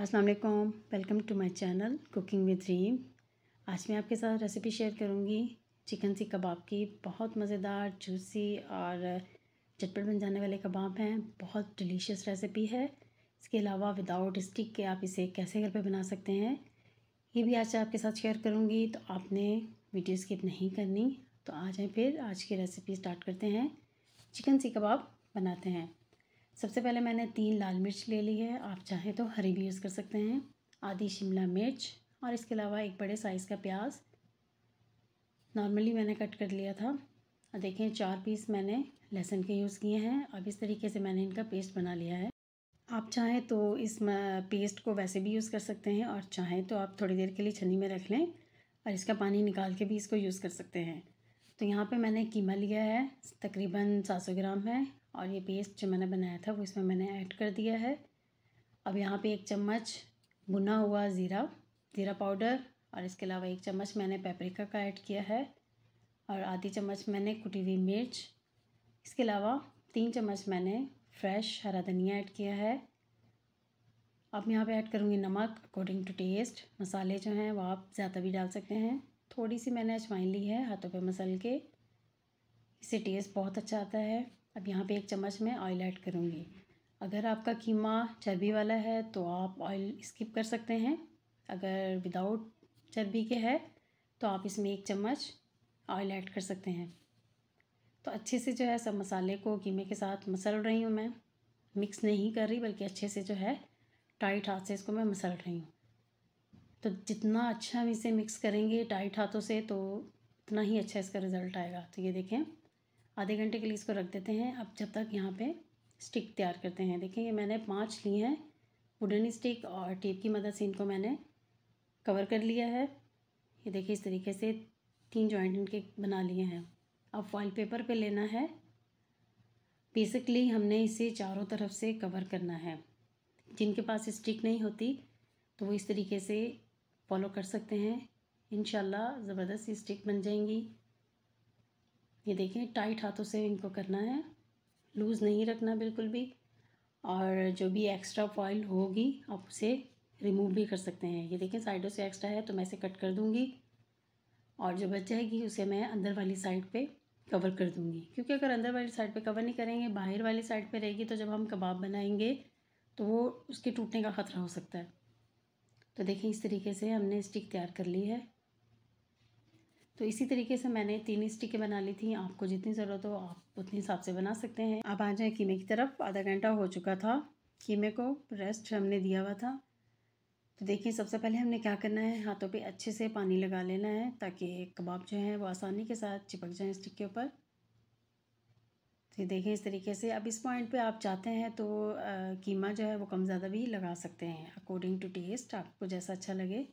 अस्सलाम वालेकुम welcome to my channel cooking with Reem आज मैं आपके साथ रेसिपी शेयर करूंगी चिकन सी कबाब की बहुत मज़ेदार जूसी और चटपट बन जाने वाले कबाब हैं बहुत डिलीशियस रेसिपी है इसके अलावा विदाउट स्टिक के आप इसे कैसे घर पे बना सकते हैं ये भी आज आपके साथ शेयर करूँगी तो आपने वीडियो स्किप नहीं करनी तो आ जाएँ फिर आज की रेसिपी स्टार्ट करते हैं चिकन सी कबाब बनाते हैं सबसे पहले मैंने तीन लाल मिर्च ले ली है आप चाहें तो हरी भी यूज़ कर सकते हैं आधी शिमला मिर्च और इसके अलावा एक बड़े साइज़ का प्याज नॉर्मली मैंने कट कर लिया था और देखें चार पीस मैंने लहसुन के यूज़ किए हैं अब इस तरीके से मैंने इनका पेस्ट बना लिया है आप चाहें तो इस पेस्ट को वैसे भी यूज़ कर सकते हैं और चाहें तो आप थोड़ी देर के लिए छन्नी में रख लें और इसका पानी निकाल के भी इसको यूज़ कर सकते हैं तो यहाँ पे मैंने कीमा लिया है तकरीबन 700 ग्राम है और ये पेस्ट जो मैंने बनाया था वो इसमें मैंने ऐड कर दिया है अब यहाँ पे एक चम्मच भुना हुआ ज़ीरा ज़ीरा पाउडर और इसके अलावा एक चम्मच मैंने पेपरिका का ऐड किया है और आधी चम्मच मैंने कुटी हुई मिर्च इसके अलावा तीन चम्मच मैंने फ्रेश हरा धनिया ऐड किया है अब यहाँ पे ऐड करूँगी नमक अकॉर्डिंग टू टेस्ट मसाले जो हैं वो आप ज़्यादा भी डाल सकते हैं थोड़ी सी मैंने अजवाइन ली है हाथों पे मसल के इससे टेस्ट बहुत अच्छा आता है अब यहाँ पे एक चम्मच मैं ऑयल ऐड करूँगी अगर आपका कीमा चर्बी वाला है तो आप ऑयल स्किप कर सकते हैं अगर विदाउट चर्बी के है तो आप इसमें एक चम्मच ऑयल ऐड कर सकते हैं तो अच्छे से जो है सब मसाले को कीमे के साथ मसल रही हूँ मैं मिक्स नहीं कर रही बल्कि अच्छे से जो है टाइट हाथ से इसको मैं मसल रही हूँ तो जितना अच्छा हम इसे मिक्स करेंगे टाइट हाथों से तो उतना ही अच्छा इसका रिज़ल्ट आएगा तो ये देखें आधे घंटे के लिए इसको रख देते हैं अब जब तक यहाँ पे स्टिक तैयार करते हैं देखिए ये मैंने पाँच लिए हैं वुडन स्टिक और टेप की मदद से इनको मैंने कवर कर लिया है ये देखिए इस तरीके से तीन जॉइंट इनके बना लिए हैं अब फॉइल पेपर पे लेना है बेसिकली हमने इसे चारों तरफ से कवर करना है जिनके पास स्टिक नहीं होती तो वो इस तरीके से फॉलो कर सकते हैं इन ज़बरदस्त स्टिक बन जाएंगी ये देखें टाइट हाथों से इनको करना है लूज़ नहीं रखना बिल्कुल भी और जो भी एक्स्ट्रा फॉइल होगी आप उसे रिमूव भी कर सकते हैं ये देखें साइडों से एक्स्ट्रा है तो मैं इसे कट कर दूँगी और जो बच जाएगी उसे मैं अंदर वाली साइड पे कवर कर दूँगी क्योंकि अगर अंदर वाली साइड पे कवर नहीं करेंगे बाहर वाली साइड पे रहेगी तो जब हम कबाब बनाएंगे तो वो उसके टूटने का ख़तरा हो सकता है तो देखें इस तरीके से हमने स्टिक तैयार कर ली है तो इसी तरीके से मैंने तीन स्टिके बना ली थी आपको जितनी ज़रूरत हो आप उतने हिसाब से बना सकते हैं अब आ जाए कीमे की तरफ आधा घंटा हो चुका था कीमे को रेस्ट हमने दिया हुआ था तो देखिए सबसे पहले हमने क्या करना है हाथों पे अच्छे से पानी लगा लेना है ताकि कबाब जो है वो आसानी के साथ चिपक जाए स्टिक के ऊपर तो देखें इस तरीके से अब इस पॉइंट पे आप चाहते हैं तो आ, कीमा जो है वो कम ज़्यादा भी लगा सकते हैं अकॉर्डिंग टू टेस्ट आपको जैसा अच्छा लगे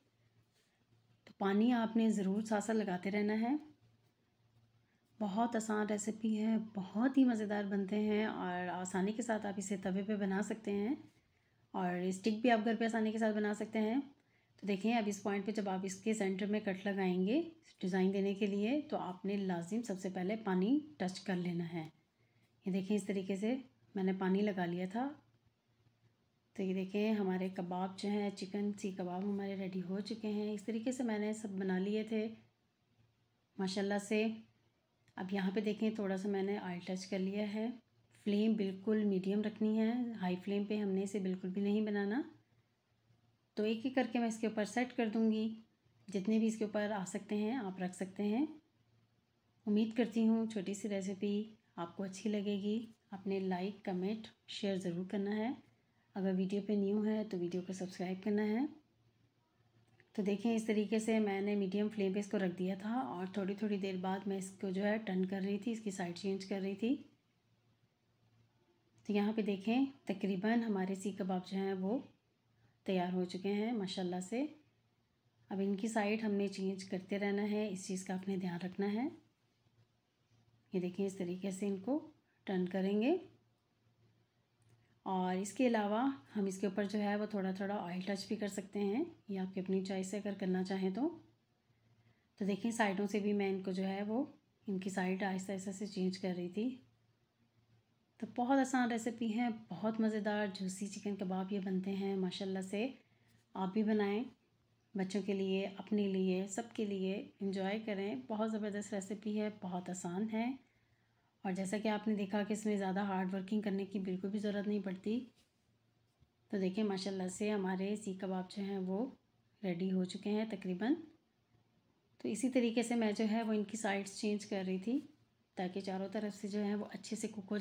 पानी आपने ज़रूर सासा लगाते रहना है बहुत आसान रेसिपी है बहुत ही मज़ेदार बनते हैं और आसानी के साथ आप इसे तवे पे बना सकते हैं और स्टिक भी आप घर पे आसानी के साथ बना सकते हैं तो देखें अब इस पॉइंट पे जब आप इसके सेंटर में कट लगाएंगे डिज़ाइन देने के लिए तो आपने लाजिम सबसे पहले पानी टच कर लेना है ये देखें इस तरीके से मैंने पानी लगा लिया था तो ये देखें हमारे कबाब जो हैं चिकन सी कबाब हमारे रेडी हो चुके हैं इस तरीके से मैंने सब बना लिए थे माशाल्लाह से अब यहाँ पे देखें थोड़ा सा मैंने ऑयल टच कर लिया है फ्लेम बिल्कुल मीडियम रखनी है हाई फ्लेम पे हमने इसे बिल्कुल भी नहीं बनाना तो एक एक करके मैं इसके ऊपर सेट कर दूँगी जितने भी इसके ऊपर आ सकते हैं आप रख सकते हैं उम्मीद करती हूँ छोटी सी रेसिपी आपको अच्छी लगेगी आपने लाइक कमेंट शेयर ज़रूर करना है अगर वीडियो पे न्यू है तो वीडियो को सब्सक्राइब करना है तो देखें इस तरीके से मैंने मीडियम फ्लेम पे इसको रख दिया था और थोड़ी थोड़ी देर बाद मैं इसको जो है टर्न कर रही थी इसकी साइड चेंज कर रही थी तो यहाँ पे देखें तकरीबन हमारे सी कबाब जो हैं वो तैयार हो चुके हैं माशाल्लाह से अब इनकी साइड हमने चेंज करते रहना है इस चीज़ का आपने ध्यान रखना है ये देखें इस तरीके से इनको टर्न करेंगे और इसके अलावा हम इसके ऊपर जो है वो थोड़ा थोड़ा ऑयल टच भी कर सकते हैं या आपकी अपनी चॉइस से अगर करना चाहें तो तो देखिए साइडों से भी मैं इनको जो है वो इनकी साइड आहिस्ता आहिस्ता से चेंज कर रही थी तो बहुत आसान रेसिपी है बहुत मज़ेदार जूसी चिकन कबाब ये बनते हैं माशाल्लाह से आप भी बनाएं बच्चों के लिए अपने लिए सबके लिए इंजॉय करें बहुत ज़बरदस्त रेसिपी है बहुत आसान है और जैसा कि आपने देखा कि इसमें ज़्यादा हार्ड वर्किंग करने की बिल्कुल भी ज़रूरत नहीं पड़ती तो देखिए माशाल्लाह से हमारे सीख कबाब जो हैं वो रेडी हो चुके हैं तकरीबन तो इसी तरीके से मैं जो है वो इनकी साइड्स चेंज कर रही थी ताकि चारों तरफ से जो है वो अच्छे से कुक हो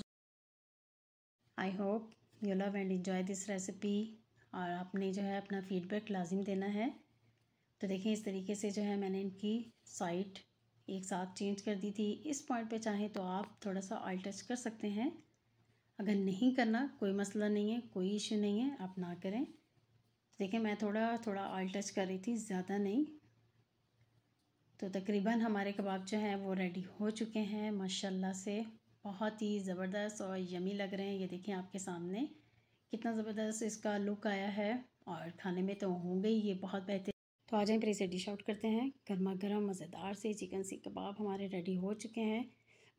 I hope you love and enjoy this recipe और आपने जो है अपना फीडबैक लाजिम देना है तो देखें इस तरीके से जो है मैंने इनकी साइड एक साथ चेंज कर दी थी इस पॉइंट पे चाहें तो आप थोड़ा सा ऑयल टच कर सकते हैं अगर नहीं करना कोई मसला नहीं है कोई इशू नहीं है आप ना करें देखें मैं थोड़ा थोड़ा ऑयल टच कर रही थी ज़्यादा नहीं तो तकरीबन हमारे कबाब जो हैं वो रेडी हो चुके हैं माशाल्लाह से बहुत ही ज़बरदस्त और यमी लग रहे हैं ये देखें आपके सामने कितना ज़बरदस्त इसका लुक आया है और खाने में तो होंगे ही ये बहुत बेहतर तो आ जाएं फिर इसे डिश आउट करते हैं गर्मा गर्म मज़ेदार से चिकन सीख कबाब हमारे रेडी हो चुके हैं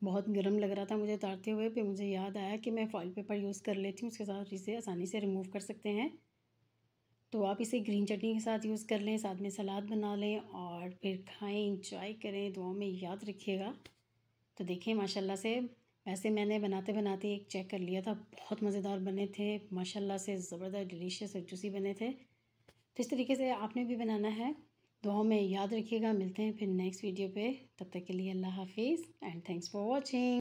बहुत गर्म लग रहा था मुझे उतारते हुए फिर मुझे याद आया कि मैं फॉइल पेपर यूज़ कर लेती हूँ उसके साथ इसे आसानी से रिमूव कर सकते हैं तो आप इसे ग्रीन चटनी के साथ यूज़ कर लें साथ में सलाद बना लें और फिर खाएं इंजॉय करें दुआओं में याद रखिएगा तो देखें माशाल्लाह से वैसे मैंने बनाते बनाते एक चेक कर लिया था बहुत मज़ेदार बने थे माशाल्लाह से ज़बरदस्त डिलीशियस और जूसी बने थे तो इस तरीके से आपने भी बनाना है दुआ में याद रखिएगा मिलते हैं फिर नेक्स्ट वीडियो पे तब तक के लिए अल्लाह हाफिज़ एंड थैंक्स फॉर वॉचिंग